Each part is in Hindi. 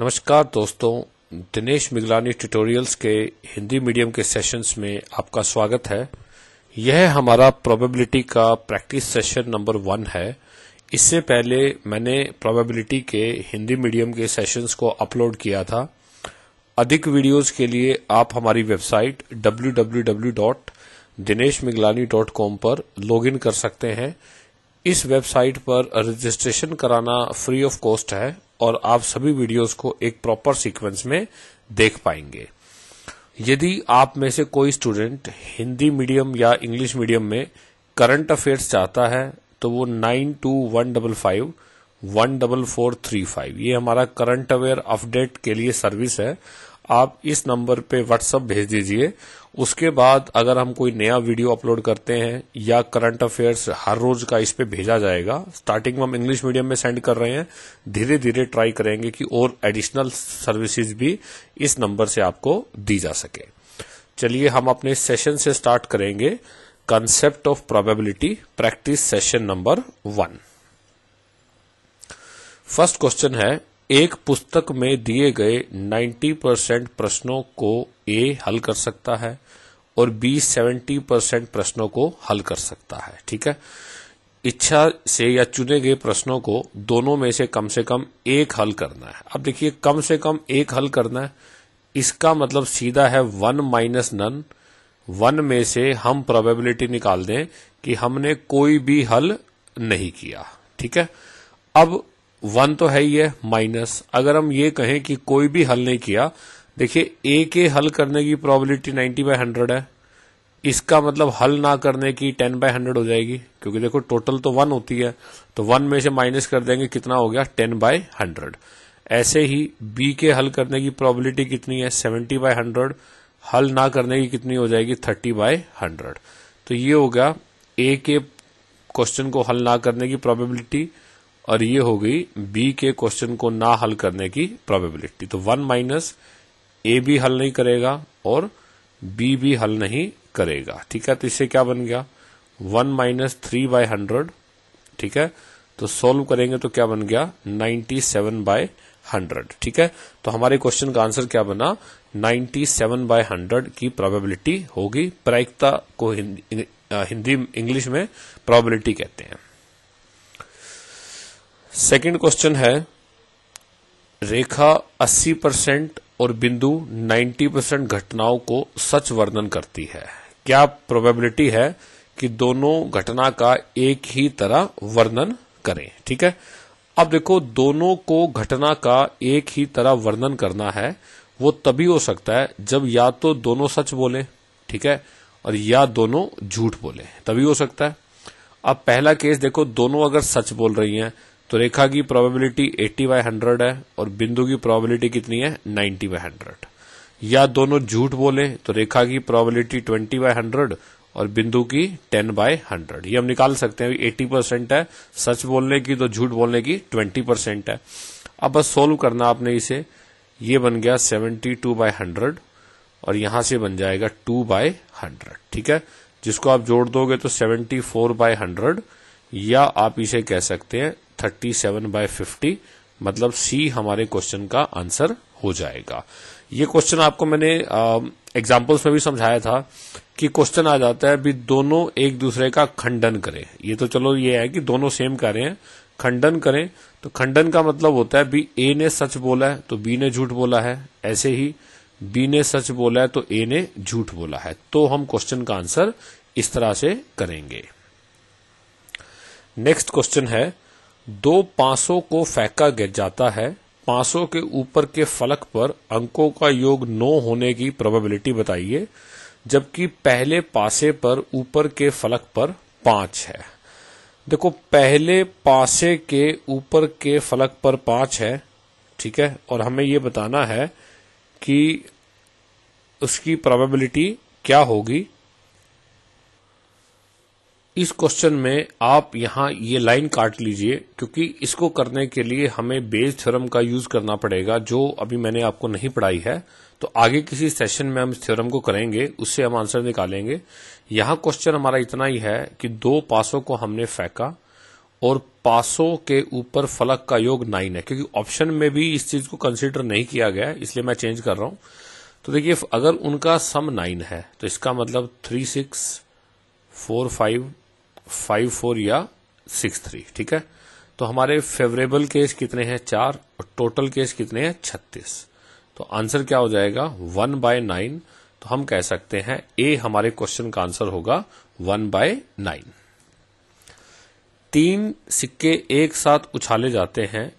नमस्कार दोस्तों दिनेश मिगलानी ट्यूटोरियल्स के हिंदी मीडियम के सेशंस में आपका स्वागत है यह हमारा प्रोबेबिलिटी का प्रैक्टिस सेशन नंबर वन है इससे पहले मैंने प्रोबेबिलिटी के हिंदी मीडियम के सेशंस को अपलोड किया था अधिक वीडियोस के लिए आप हमारी वेबसाइट www.dineshmiglani.com पर लॉगिन कर सकते हैं इस वेबसाइट पर रजिस्ट्रेशन कराना फ्री ऑफ कॉस्ट है और आप सभी वीडियोस को एक प्रॉपर सीक्वेंस में देख पाएंगे यदि आप में से कोई स्टूडेंट हिंदी मीडियम या इंग्लिश मीडियम में करंट अफेयर्स चाहता है तो वो nine two one double five one double four three five ये हमारा करंट अवेयर अपडेट के लिए सर्विस है आप इस नंबर पे व्हाट्सअप भेज दीजिए उसके बाद अगर हम कोई नया वीडियो अपलोड करते हैं या करंट अफेयर्स हर रोज का इस पे भेजा जाएगा स्टार्टिंग में हम इंग्लिश मीडियम में सेंड कर रहे हैं धीरे धीरे ट्राई करेंगे कि और एडिशनल सर्विसेज भी इस नंबर से आपको दी जा सके चलिए हम अपने सेशन से स्टार्ट करेंगे concept of probability practice session number one first question है एक पुस्तक में दिए गए 90 परसेंट प्रश्नों को ए हल कर सकता है और बी 70 परसेंट प्रश्नों को हल कर सकता है ठीक है इच्छा से या चुने गए प्रश्नों को दोनों में से कम से कम एक हल करना है अब देखिए कम से कम एक हल करना है इसका मतलब सीधा है वन माइनस नन वन में से हम प्रोबेबिलिटी निकाल दें कि हमने कोई भी हल नहीं किया ठीक है अब वन तो है ही है माइनस अगर हम ये कहें कि कोई भी हल नहीं किया देखिए ए के हल करने की प्रोबेबिलिटी नाइन्टी बाय हंड्रेड है इसका मतलब हल ना करने की टेन बाय हंड्रेड हो जाएगी क्योंकि देखो टोटल तो वन होती है तो वन में से माइनस कर देंगे कितना हो गया टेन बाय हंड्रेड ऐसे ही बी के हल करने की प्रोबेबिलिटी कितनी है सेवेंटी बाय हंड्रेड हल ना करने की कितनी हो जाएगी थर्टी बाय हंड्रेड तो ये हो गया ए के क्वेश्चन को हल ना करने की प्रोबेबिलिटी और ये हो गई बी के क्वेश्चन को ना हल करने की प्रोबेबिलिटी तो वन माइनस ए भी हल नहीं करेगा और बी भी हल नहीं करेगा ठीक है तो इससे क्या बन गया one minus three by hundred ठीक है तो सोल्व करेंगे तो क्या बन गया नाइन्टी सेवन बाय हंड्रेड ठीक है तो हमारे क्वेश्चन का आंसर क्या बना नाइन्टी सेवन बाय हंड्रेड की प्रोबेबिलिटी होगी प्रायिकता को हिंदी इंग्लिश में प्रोबेबिलिटी कहते हैं सेकंड क्वेश्चन है रेखा 80 परसेंट और बिंदु 90 परसेंट घटनाओं को सच वर्णन करती है क्या प्रोबेबिलिटी है कि दोनों घटना का एक ही तरह वर्णन करें ठीक है अब देखो दोनों को घटना का एक ही तरह वर्णन करना है वो तभी हो सकता है जब या तो दोनों सच बोले ठीक है और या दोनों झूठ बोले तभी हो सकता है अब पहला केस देखो दोनों अगर सच बोल रही हैं तो रेखा की प्रोबेबिलिटी 80 बाय 100 है और बिंदु की प्रोबेबिलिटी कितनी है 90 बाय 100 या दोनों झूठ बोले तो रेखा की प्रोबेबिलिटी 20 बाय 100 और बिंदु की 10 बाय 100 ये हम निकाल सकते हैं एट्टी परसेंट है सच बोलने की तो झूठ बोलने की ट्वेंटी परसेंट है अब बस सोल्व करना आपने इसे ये बन गया टू बाय हंड्रेड और यहां से बन जाएगा 2 बाय हंड्रेड ठीक है जिसको आप जोड़ दोगे तो 74 बाय हंड्रेड या आप इसे कह सकते हैं थर्टी सेवन बाय फिफ्टी मतलब सी हमारे क्वेश्चन का आंसर हो जाएगा ये क्वेश्चन आपको मैंने एग्जाम्पल्स में भी समझाया था कि क्वेश्चन आ जाता है भी दोनों एक दूसरे का खंडन करें ये तो चलो ये है कि दोनों सेम कर रहे हैं खंडन करें तो खंडन का मतलब होता है भी ए ने सच बोला है तो बी ने झूठ बोला है ऐसे ही बी ने सच बोला है तो ए ने झूठ बोला है तो हम क्वेश्चन का आंसर इस तरह से करेंगे नेक्स्ट क्वेश्चन है दो पांसों को फेंका गिर जाता है पांसों के ऊपर के फलक पर अंकों का योग नो होने की प्रोबेबिलिटी बताइए जबकि पहले पासे पर ऊपर के फलक पर पांच है देखो पहले पासे के ऊपर के फलक पर पांच है ठीक है और हमें यह बताना है कि उसकी प्रोबेबिलिटी क्या होगी इस क्वेश्चन में आप यहाँ ये लाइन काट लीजिए क्योंकि इसको करने के लिए हमें बेस थ्योरम का यूज करना पड़ेगा जो अभी मैंने आपको नहीं पढ़ाई है तो आगे किसी सेशन में हम इस थ्योरम को करेंगे उससे हम आंसर निकालेंगे यहाँ क्वेश्चन हमारा इतना ही है कि दो पासों को हमने फेंका और पासों के ऊपर फलक का योग नाइन है क्योंकि ऑप्शन में भी इस चीज को कंसिडर नहीं किया गया इसलिए मैं चेंज कर रहा हूं तो देखिए अगर उनका सम नाइन है तो इसका मतलब three six four five five four या सिक्स थ्री ठीक है तो हमारे फेवरेबल केस कितने हैं चार और टोटल केस कितने हैं छत्तीस तो आंसर क्या हो जाएगा वन बाय नाइन तो हम कह सकते हैं ए हमारे क्वेश्चन का आंसर होगा वन बाय नाइन तीन सिक्के एक साथ उछाले जाते हैं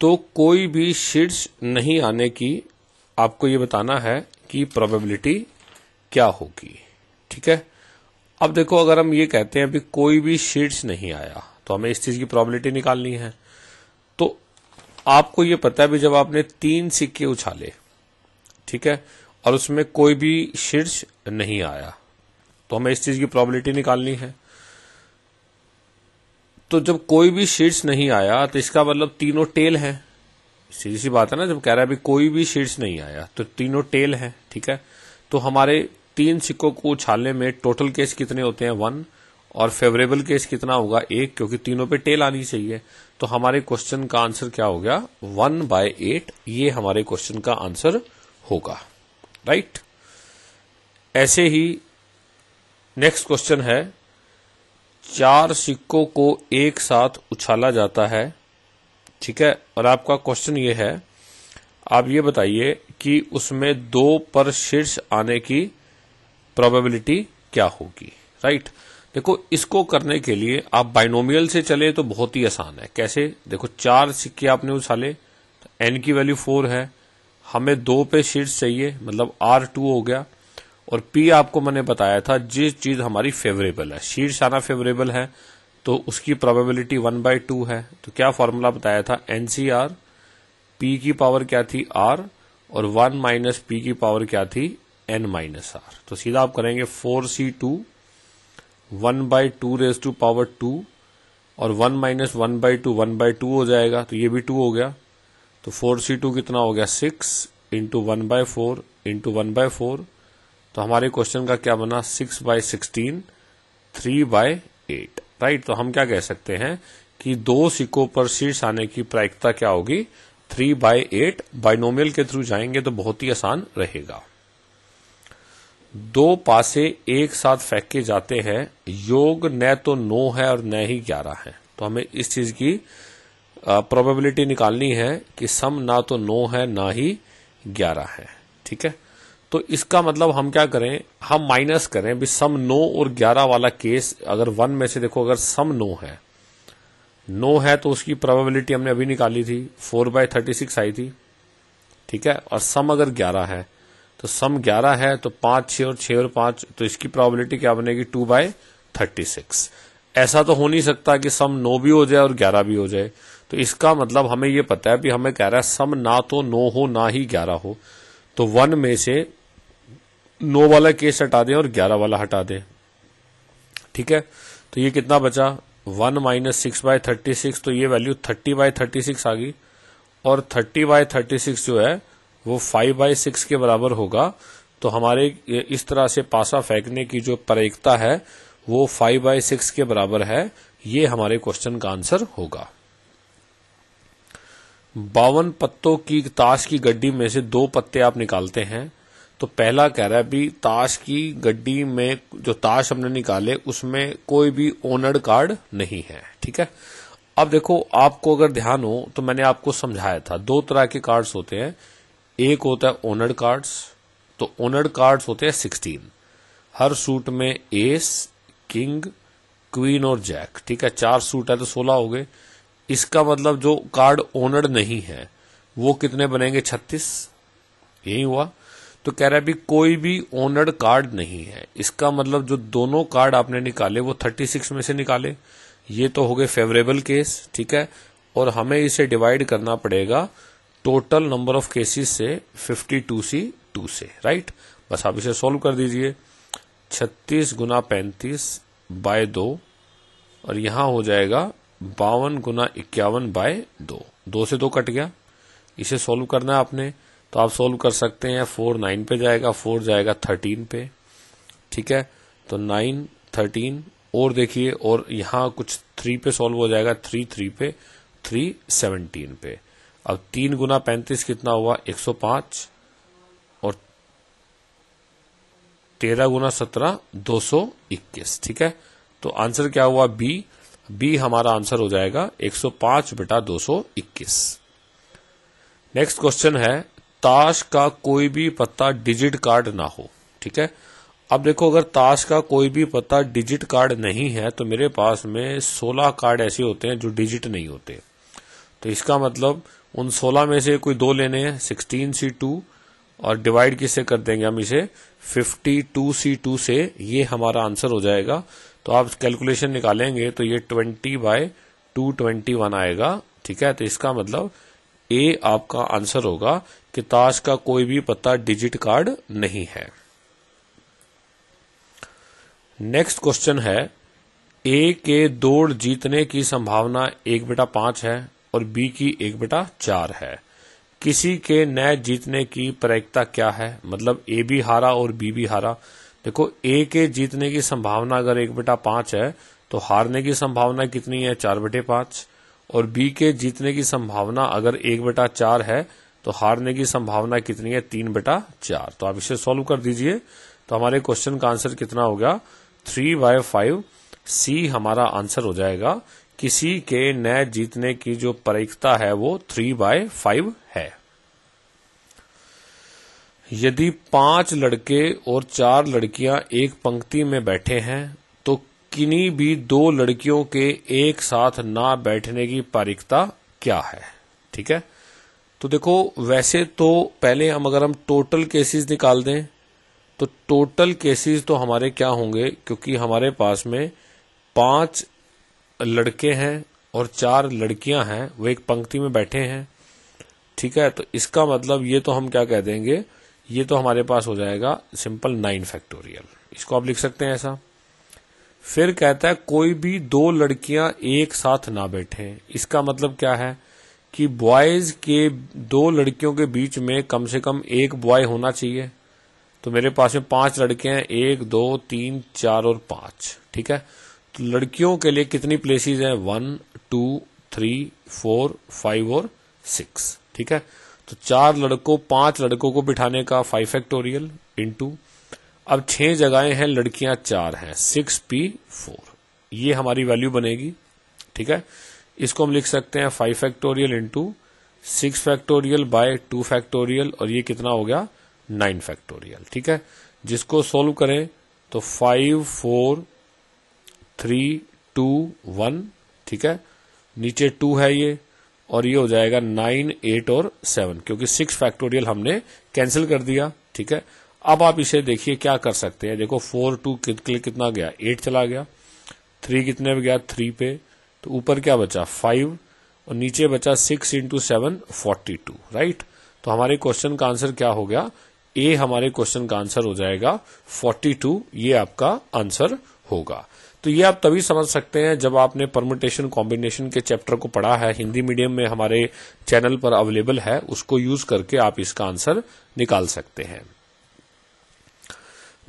तो कोई भी शीर्ष नहीं आने की आपको ये बताना है कि प्रोबेबिलिटी क्या होगी ठीक है अब देखो अगर हम ये कहते हैं अभी कोई भी शेड्स नहीं आया तो हमें इस चीज की प्रॉबिलिटी निकालनी है तो आपको ये पता है भी जब आपने तीन सिक्के उछाले ठीक है और उसमें कोई भी शीर्ष नहीं आया तो हमें इस चीज की प्रॉबिलिटी निकालनी है तो जब कोई भी शीर्ष नहीं आया तो इसका मतलब तीनों टेल है सीधी सी बात है ना जब कह रहा है अभी कोई भी शीर्ष नहीं आया तो तीनों टेल है ठीक है तो हमारे तीन सिक्कों को उछालने में टोटल केस कितने होते हैं वन और फेवरेबल केस कितना होगा एक क्योंकि तीनों पे टेल आनी चाहिए तो हमारे क्वेश्चन का आंसर क्या हो गया वन बाय एट ये हमारे क्वेश्चन का आंसर होगा राइट ऐसे ही नेक्स्ट क्वेश्चन है चार सिक्कों को एक साथ उछाला जाता है ठीक है और आपका क्वेश्चन ये है आप ये बताइए कि उसमें दो पर शीर्ष आने की प्रोबेबिलिटी क्या होगी राइट देखो इसको करने के लिए आप बाइनोमियल से चले तो बहुत ही आसान है कैसे देखो चार सिक्के आपने उछाले एन की वैल्यू फोर है हमें दो पे शीट्स चाहिए मतलब आर टू हो गया और पी आपको मैंने बताया था जिस चीज हमारी फेवरेबल है शीट्स आना फेवरेबल है तो उसकी प्रोबेबिलिटी वन बाय टू है तो क्या फॉर्मूला बताया था एनसीआर पी की पावर क्या थी आर और वन माइनस पी की पावर क्या थी एन माइनस आर तो सीधा आप करेंगे four C two one by two raise to power two और one minus one by two one by two हो जाएगा तो ये भी टू हो गया तो फोर सी टू कितना हो गया six into one by four into one by four तो हमारे क्वेश्चन का क्या बना six by sixteen three by eight right तो हम क्या कह सकते हैं कि दो सिक्कों पर शीर्ष आने की प्रायिकता क्या होगी थ्री बाय एट बाइनोमियल के थ्रू जाएंगे तो बहुत ही आसान रहेगा दो पासे एक साथ फेंके जाते हैं योग न तो नौ है और न ही ग्यारह है तो हमें इस चीज की प्रोबेबिलिटी निकालनी है कि सम ना तो नौ है ना ही ग्यारह है ठीक है तो इसका मतलब हम क्या करें हम माइनस करें भी सम नौ और ग्यारह वाला केस अगर वन में से देखो अगर सम नो है नो है तो उसकी प्रोबेबिलिटी हमने अभी निकाली थी फोर बाय थर्टी सिक्स आई थी ठीक है और सम अगर ग्यारह है तो सम ग्यारह है तो पांच छह और छ और पांच तो इसकी प्रोबेबिलिटी क्या बनेगी टू बाय थर्टी सिक्स ऐसा तो हो नहीं सकता कि सम नो भी हो जाए और ग्यारह भी हो जाए तो इसका मतलब हमें यह पता है कि हमें कह रहा है सम ना तो नो हो ना ही ग्यारह हो तो वन में से नो वाला केस हटा दें और ग्यारह वाला हटा दें ठीक है तो ये कितना बचा one minus six by thirty six तो ये value thirty by thirty six आ गई और थर्टी बाय थर्टी सिक्स जो है वो फाइव बाई सिक्स के बराबर होगा तो हमारे इस तरह से पासा फेंकने की जो परेकता है वो फाइव बाई सिक्स के बराबर है ये हमारे क्वेश्चन का आंसर होगा बावन पत्तों की ताश की गड्डी में से दो पत्ते आप निकालते हैं तो पहला कह रहा है भी ताश की गड्डी में जो ताश हमने निकाले उसमें कोई भी ओनर कार्ड नहीं है ठीक है अब देखो आपको अगर ध्यान हो तो मैंने आपको समझाया था दो तरह के कार्ड्स होते हैं एक होता है ओनर्ड कार्ड्स तो ओनर्ड कार्ड्स होते हैं सिक्सटीन हर सूट में एस किंग क्वीन और जैक ठीक है चार सूट है तो सोलह हो गए इसका मतलब जो कार्ड ओनर्ड नहीं है वो कितने बनेंगे छत्तीस यही हुआ तो कह रहा है भी कोई भी ओनर्ड कार्ड नहीं है इसका मतलब जो दोनों कार्ड आपने निकाले वो थर्टी सिक्स में से निकाले ये तो हो गए फेवरेबल केस ठीक है और हमें इसे डिवाइड करना पड़ेगा टोटल नंबर ऑफ केसेस से 52 सी टू से राइट बस आप इसे सॉल्व कर दीजिए 36 गुना पैंतीस बाय दो और यहां हो जाएगा बावन गुना इक्यावन बाय दो दो से दो कट गया इसे सॉल्व करना है आपने तो आप सॉल्व कर सकते हैं फोर नाइन पे जाएगा फोर जाएगा थर्टीन पे ठीक है तो नाइन थर्टीन और देखिए और यहाँ कुछ थ्री पे सॉल्व हो जाएगा थ्री थ्री पे थ्री सेवनटीन पे अब तीन गुना पैंतीस कितना हुआ एक सौ पांच और तेरह गुना सत्रह दो सौ इक्कीस ठीक है तो आंसर क्या हुआ बी बी हमारा आंसर हो जाएगा 105 बेटा 221 नेक्स्ट क्वेश्चन है ताश का कोई भी पत्ता डिजिट कार्ड ना हो ठीक है अब देखो अगर ताश का कोई भी पत्ता डिजिट कार्ड नहीं है तो मेरे पास में 16 कार्ड ऐसे होते हैं जो डिजिट नहीं होते तो इसका मतलब उन 16 में से कोई दो लेने हैं 16 सी टू और डिवाइड किससे कर देंगे हम इसे 52 सी टू से ये हमारा आंसर हो जाएगा तो आप कैलकुलेशन निकालेंगे तो ये 20 बाय 221 आएगा ठीक है तो इसका मतलब ए आपका आंसर होगा कि ताश का कोई भी पता डिजिट कार्ड नहीं है नेक्स्ट क्वेश्चन है ए के दौड़ जीतने की संभावना एक बेटा पांच है और बी की एक बटा चार है किसी के नए जीतने की प्रायिकता क्या है मतलब ए भी हारा और बी भी हारा देखो ए के जीतने की संभावना अगर एक बटा पांच है तो हारने की संभावना कितनी है चार बटे पांच और बी के जीतने की संभावना अगर एक बटा चार है तो हारने की संभावना कितनी है तीन बटा चार तो आप इसे सॉल्व कर दीजिए तो हमारे क्वेश्चन का आंसर कितना हो गया थ्री बाय फाइव सी हमारा आंसर हो जाएगा किसी के मैच जीतने की जो परिखता है वो थ्री बाय फाइव है यदि पांच लड़के और चार लड़कियां एक पंक्ति में बैठे हैं तो किन्हीं भी दो लड़कियों के एक साथ ना बैठने की परिखता क्या है ठीक है तो देखो वैसे तो पहले हम अगर हम टोटल केसेस निकाल दें तो टोटल केसेस तो हमारे क्या होंगे क्योंकि हमारे पास में पांच लड़के हैं और चार लड़कियां हैं वो एक पंक्ति में बैठे हैं ठीक है तो इसका मतलब ये तो हम क्या कह देंगे ये तो हमारे पास हो जाएगा सिंपल नाइन फैक्टोरियल इसको आप लिख सकते हैं ऐसा फिर कहता है कोई भी दो लड़कियां एक साथ ना बैठे इसका मतलब क्या है कि बॉयज के दो लड़कियों के बीच में कम से कम एक बॉय होना चाहिए तो मेरे पास में पांच लड़के हैं एक दो तीन चार और पांच ठीक है लड़कियों के लिए कितनी प्लेसेस हैं one two three four five और सिक्स ठीक है तो चार लड़कों पांच लड़कों को बिठाने का फाइव फैक्टोरियल इंटू अब छह जगहें हैं लड़कियां चार हैं सिक्स पी फोर ये हमारी वैल्यू बनेगी ठीक है इसको हम लिख सकते हैं five factorial into six factorial by two factorial और ये कितना हो गया नाइन फैक्टोरियल ठीक है जिसको सोल्व करें तो five four three two one ठीक है नीचे टू है ये और ये हो जाएगा नाइन एट और सेवन क्योंकि सिक्स फैक्टोरियल हमने कैंसिल कर दिया ठीक है अब आप इसे देखिए क्या कर सकते हैं देखो फोर टू के कितना गया एट चला गया थ्री कितने पे गया थ्री पे तो ऊपर क्या बचा फाइव और नीचे बचा six into seven forty two right तो हमारे क्वेश्चन का आंसर क्या हो गया ए हमारे क्वेश्चन का आंसर हो जाएगा फोर्टी टू ये आपका आंसर होगा तो ये आप तभी समझ सकते हैं जब आपने परमुटेशन कॉम्बिनेशन के चैप्टर को पढ़ा है हिंदी मीडियम में हमारे चैनल पर अवेलेबल है उसको यूज करके आप इसका आंसर निकाल सकते हैं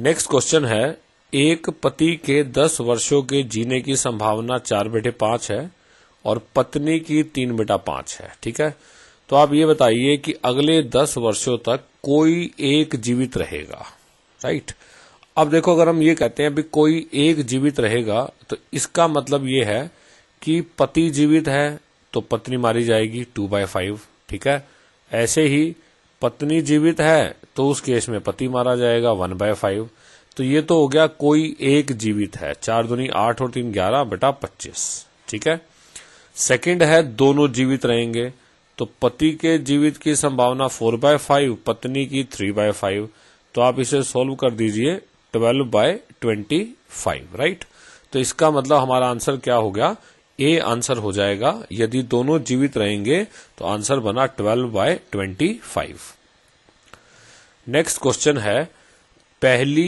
नेक्स्ट क्वेश्चन है एक पति के दस वर्षों के जीने की संभावना चार बेटे पांच है और पत्नी की तीन बेटा पांच है ठीक है तो आप ये बताइए कि अगले दस वर्षों तक कोई एक जीवित रहेगा राइट right? अब देखो अगर हम ये कहते हैं भी कोई एक जीवित रहेगा तो इसका मतलब ये है कि पति जीवित है तो पत्नी मारी जाएगी टू बाय फाइव ठीक है ऐसे ही पत्नी जीवित है तो उस केस में पति मारा जाएगा वन बाय फाइव तो ये तो हो गया कोई एक जीवित है चार दुनी आठ और तीन ग्यारह बेटा पच्चीस ठीक है सेकंड है दोनों जीवित रहेंगे तो पति के जीवित की संभावना फोर बाय फाइव पत्नी की थ्री बाय फाइव तो आप इसे सोल्व कर दीजिए twelve by twenty five right तो इसका मतलब हमारा आंसर क्या हो गया ए आंसर हो जाएगा यदि दोनों जीवित रहेंगे तो आंसर बना twelve by twenty five next question है पहली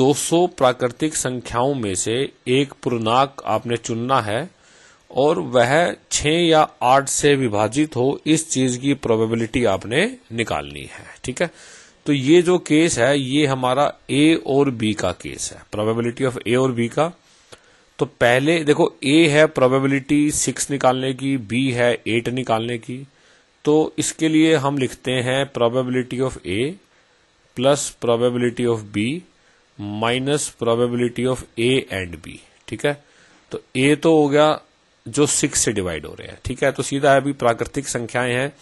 200 प्राकृतिक संख्याओं में से एक पूर्णांक आपने चुनना है और वह छ या आठ से विभाजित हो इस चीज की प्रोबेबिलिटी आपने निकालनी है ठीक है तो ये जो केस है ये हमारा ए और बी का केस है प्रोबेबिलिटी ऑफ ए और बी का तो पहले देखो ए है प्रोबेबिलिटी सिक्स निकालने की बी है एट निकालने की तो इसके लिए हम लिखते हैं probability of A plus probability of B minus probability of A and B ठीक है तो ए तो हो गया जो सिक्स से डिवाइड हो रहे हैं ठीक है तो सीधा है अभी प्राकृतिक संख्याएं हैं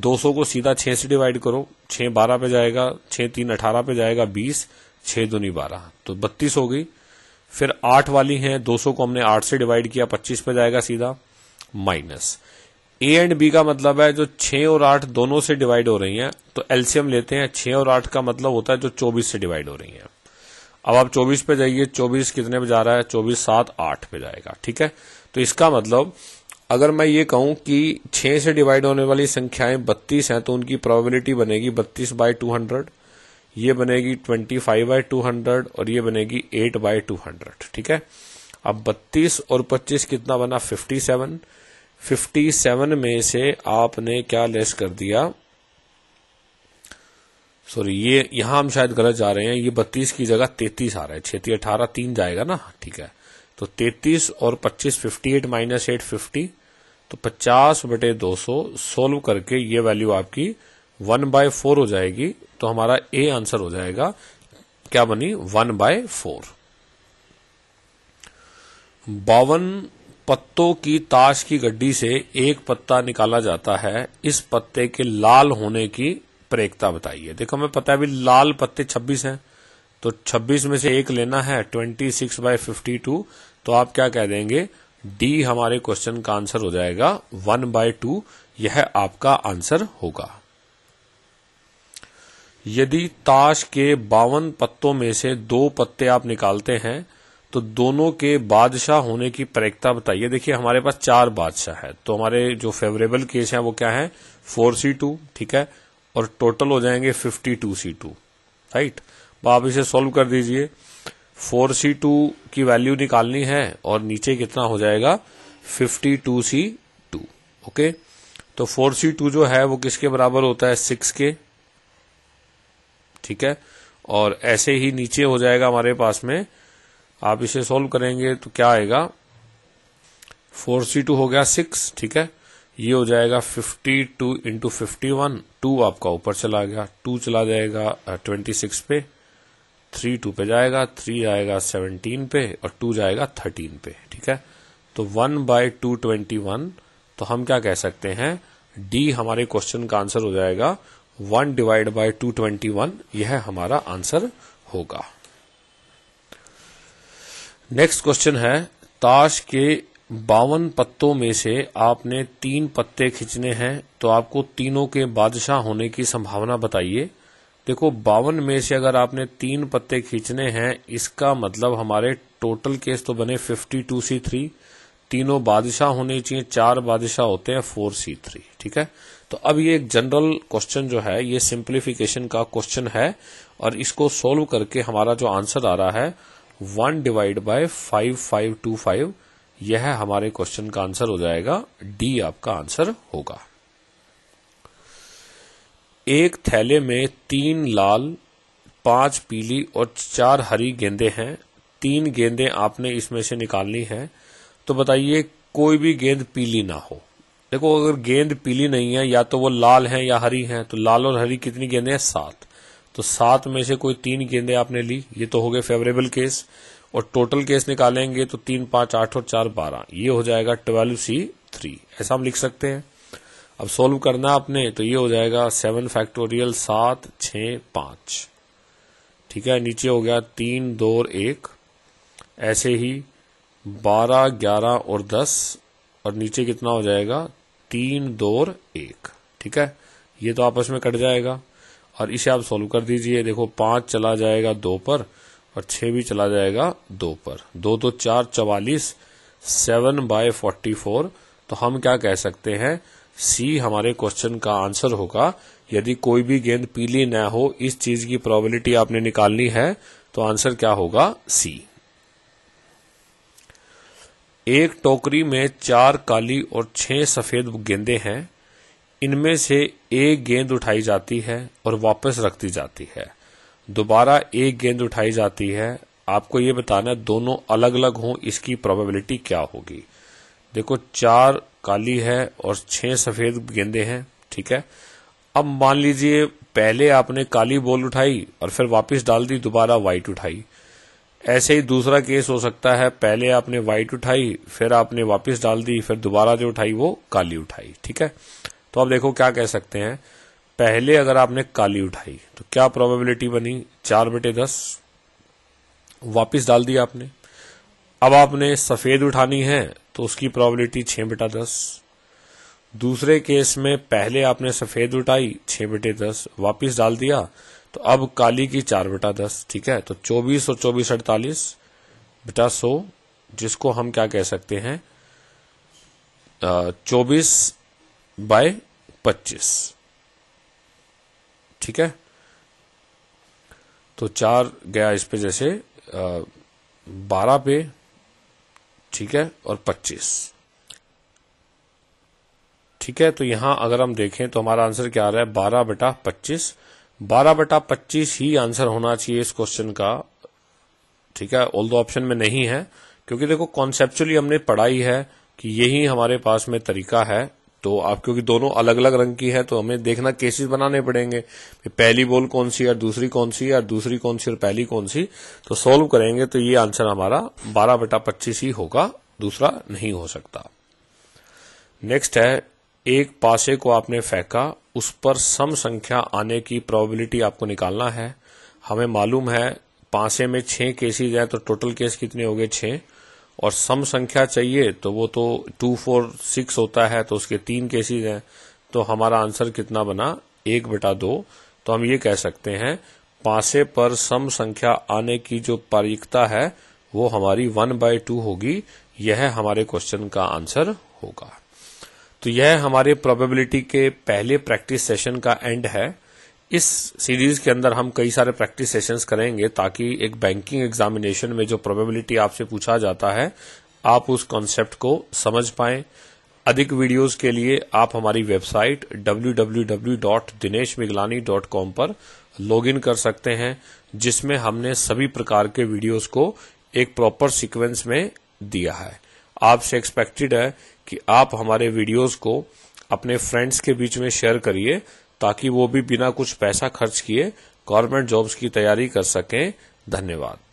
200 को सीधा 6 से डिवाइड करो 6 12 पे जाएगा 6 तीन 18 पे जाएगा 20 छह दूनी बारह तो 32 हो गई फिर 8 वाली है 200 को हमने 8 से डिवाइड किया 25 पे जाएगा सीधा माइनस ए एंड बी का मतलब है जो 6 और 8 दोनों से डिवाइड हो रही हैं तो एलसीएम लेते हैं 6 और 8 का मतलब होता है जो 24 से डिवाइड हो रही हैं अब आप 24 पे जाइए 24 कितने पे जा रहा है 24 सात आठ पे जाएगा ठीक है तो इसका मतलब अगर मैं ये कहूं कि 6 से डिवाइड होने वाली संख्याएं 32 हैं तो उनकी प्रोबेबिलिटी बनेगी 32 बाय 200 ये बनेगी 25 बाय हंड्रेड और ये बनेगी 8 बाय हंड्रेड ठीक है अब 32 और 25 कितना बना 57 57 में से आपने क्या लेस कर दिया सॉरी ये यहां हम शायद गलत जा रहे हैं ये 32 की जगह 33 आ रहा है छेती अठारह तीन जाएगा ना ठीक है तो 33 और 25 58 माइनस एट फिफ्टी तो 50 बटे 200 सोल्व करके ये वैल्यू आपकी 1 बाय फोर हो जाएगी तो हमारा ए आंसर हो जाएगा क्या बनी 1 बाय फोर बावन पत्तों की ताश की गड्डी से एक पत्ता निकाला जाता है इस पत्ते के लाल होने की प्रेकता बताइए देखो हमें पता है अभी लाल पत्ते 26 हैं तो 26 में से एक लेना है 26 बाय फिफ्टी तो आप क्या कह देंगे डी हमारे क्वेश्चन का आंसर हो जाएगा वन बाय टू यह आपका आंसर होगा यदि ताश के बावन पत्तों में से दो पत्ते आप निकालते हैं तो दोनों के बादशाह होने की प्रैक्ता बताइए देखिए हमारे पास चार बादशाह है तो हमारे जो फेवरेबल केस हैं वो क्या है फोर सी टू ठीक है और टोटल हो जाएंगे fifty two C two right तो आप इसे सॉल्व कर दीजिए फोर सी टू की वैल्यू निकालनी है और नीचे कितना हो जाएगा fifty two C two okay तो फोर सी टू जो है वो किसके बराबर होता है सिक्स के ठीक है और ऐसे ही नीचे हो जाएगा हमारे पास में आप इसे सॉल्व करेंगे तो क्या आएगा फोर सी टू हो गया सिक्स ठीक है ये हो जाएगा fifty two into fifty one two आपका ऊपर चला गया टू चला जाएगा ट्वेंटी uh, सिक्स पे थ्री टू पे जाएगा थ्री आएगा सेवनटीन पे और टू जाएगा थर्टीन पे ठीक है तो one by two twenty one तो हम क्या कह सकते हैं डी हमारे क्वेश्चन का आंसर हो जाएगा one divide by two twenty one यह हमारा आंसर होगा नेक्स्ट क्वेश्चन है ताश के बावन पत्तों में से आपने तीन पत्ते खींचने हैं तो आपको तीनों के बादशाह होने की संभावना बताइए देखो बावन में से अगर आपने तीन पत्ते खींचने हैं इसका मतलब हमारे टोटल केस तो बने फिफ्टी टू सी थ्री तीनों बादशाह होने चाहिए चार बादशाह होते हैं फोर सी थ्री ठीक है तो अब ये एक जनरल क्वेश्चन जो है ये सिंप्लीफिकेशन का क्वेश्चन है और इसको सोल्व करके हमारा जो आंसर आ रहा है one divide by five five two five यह हमारे क्वेश्चन का आंसर हो जाएगा डी आपका आंसर होगा एक थैले में तीन लाल पांच पीली और चार हरी गेंदे हैं तीन गेंदे आपने इसमें से निकालनी है तो बताइए कोई भी गेंद पीली ना हो देखो अगर गेंद पीली नहीं है या तो वो लाल है या हरी है तो लाल और हरी कितनी गेंदे हैं सात तो सात में से कोई तीन गेंदे आपने ली ये तो हो गए फेवरेबल केस और टोटल केस निकालेंगे तो तीन पांच आठ और चार बारह ये हो जाएगा ट्वेल्व सी थ्री ऐसा हम लिख सकते हैं अब सोल्व करना आपने तो ये हो जाएगा सेवन फैक्टोरियल सात छ पांच ठीक है नीचे हो गया तीन दो एक ऐसे ही बारह ग्यारह और दस और नीचे कितना हो जाएगा तीन दो एक ठीक है ये तो आपस में कट जाएगा और इसे आप सोल्व कर दीजिए देखो पांच चला जाएगा दो पर और छह भी चला जाएगा दो पर दो तो चार चवालीस सेवन बाय फोर्टी फोर तो हम क्या कह सकते हैं सी हमारे क्वेश्चन का आंसर होगा यदि कोई भी गेंद पीली न हो इस चीज की प्रोबेबिलिटी आपने निकालनी है तो आंसर क्या होगा सी एक टोकरी में चार काली और छह सफेद गेंदे हैं इनमें से एक गेंद उठाई जाती है और वापस रख दी जाती है दोबारा एक गेंद उठाई जाती है आपको ये बताना दोनों अलग अलग हों इसकी प्रोबेबिलिटी क्या होगी देखो चार काली है और छह सफेद गेंदे हैं ठीक है अब मान लीजिए पहले आपने काली बॉल उठाई और फिर वापस डाल दी दोबारा व्हाइट उठाई ऐसे ही दूसरा केस हो सकता है पहले आपने व्हाइट उठाई फिर आपने वापस डाल दी फिर दोबारा जो उठाई वो काली उठाई ठीक है तो आप देखो क्या कह सकते हैं पहले अगर आपने काली उठाई तो क्या प्रोबेबिलिटी बनी चार बटे दस वापिस डाल दी आपने अब आपने सफेद उठानी है तो उसकी प्रोबेबिलिटी छह बेटा दस दूसरे केस में पहले आपने सफेद उठाई छह बेटे दस वापिस डाल दिया तो अब काली की चार बेटा दस ठीक है तो चौबीस और चौबीस अड़तालीस बेटा सो जिसको हम क्या कह सकते हैं चौबीस बाय पच्चीस ठीक है तो चार गया इस पे जैसे बारह पे ठीक है और पच्चीस ठीक है तो यहां अगर हम देखें तो हमारा आंसर क्या आ रहा है बारह बटा पच्चीस बारह बटा पच्चीस ही आंसर होना चाहिए इस क्वेश्चन का ठीक है ऑल ऑप्शन में नहीं है क्योंकि देखो कॉन्सेप्चुअली हमने पढ़ाई है कि यही हमारे पास में तरीका है तो आप क्योंकि दोनों अलग अलग रंग की है तो हमें देखना केसेस बनाने पड़ेंगे पहली बॉल कौन सी और दूसरी कौन सी और दूसरी कौन सी और पहली कौन सी तो सोल्व करेंगे तो ये आंसर हमारा बारह बटा पच्चीस ही होगा दूसरा नहीं हो सकता नेक्स्ट है एक पासे को आपने फेंका उस पर सम संख्या आने की प्रोबेबिलिटी आपको निकालना है हमें मालूम है पासे में छह केसेज है तो टोटल केस कितने हो गए छह और सम संख्या चाहिए तो वो तो टू फोर सिक्स होता है तो उसके तीन केसेस हैं तो हमारा आंसर कितना बना एक बटा दो तो हम ये कह सकते हैं पासे पर सम संख्या आने की जो पारिकता है वो हमारी वन बाय टू होगी यह हमारे क्वेश्चन का आंसर होगा तो यह हमारे प्रोबेबिलिटी के पहले प्रैक्टिस सेशन का एंड है इस सीरीज के अंदर हम कई सारे प्रैक्टिस सेशंस करेंगे ताकि एक बैंकिंग एग्जामिनेशन में जो प्रोबेबिलिटी आपसे पूछा जाता है आप उस कॉन्सेप्ट को समझ पाए अधिक वीडियोस के लिए आप हमारी वेबसाइट www.dineshmiglani.com पर लॉगिन कर सकते हैं जिसमें हमने सभी प्रकार के वीडियोस को एक प्रॉपर सीक्वेंस में दिया है आपसे एक्सपेक्टेड है कि आप हमारे वीडियोस को अपने फ्रेंड्स के बीच में शेयर करिए ताकि वो भी बिना कुछ पैसा खर्च किए गवर्नमेंट जॉब्स की तैयारी कर सकें धन्यवाद